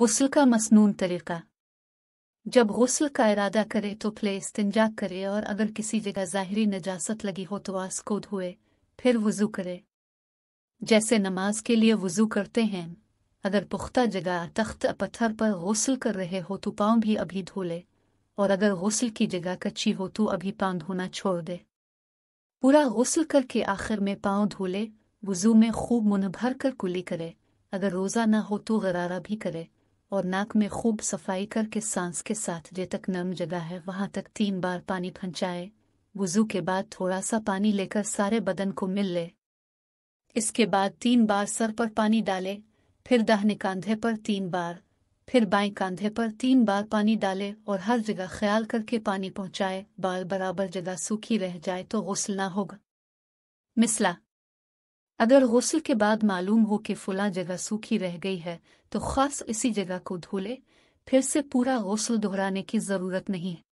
गसल का मसनून तरीका जब गसल का इरादा करे तो प्ले इस्तंजा करे और अगर किसी जगह ज़ाहरी नजासत लगी हो तो आस को धोए फिर वज़ू करे जैसे नमाज के लिए वज़ू करते हैं अगर पुख्ता जगह तख्त पत्थर पर गसल कर रहे हो तो पाँव भी अभी धो ले और अगर गसल की जगह कच्ची हो तो अभी पाँव धोना छोड़ दे पूरा गसल करके आखिर में पाँव धो ले वज़ू में खूब मुन भर कर कुली करे अगर रोज़ा न हो तो गरारा भी करे और नाक में खूब सफाई करके सांस के साथ जे तक नम जगह है वहाँ तक तीन बार पानी पहुंचाए वजू के बाद थोड़ा सा पानी लेकर सारे बदन को मिल ले इसके बाद तीन बार सर पर पानी डाले फिर दाहने कांधे पर तीन बार फिर बाएं कांधे पर तीन बार पानी डाले और हर जगह ख्याल करके पानी पहुंचाए बाल बराबर जगह सूखी रह जाए तो गौसल ना होगा मिसला अगर गसल के बाद मालूम हो कि फुला जगह सूखी रह गई है तो खास इसी जगह को धो ले फिर से पूरा गसल दोहराने की ज़रूरत नहीं है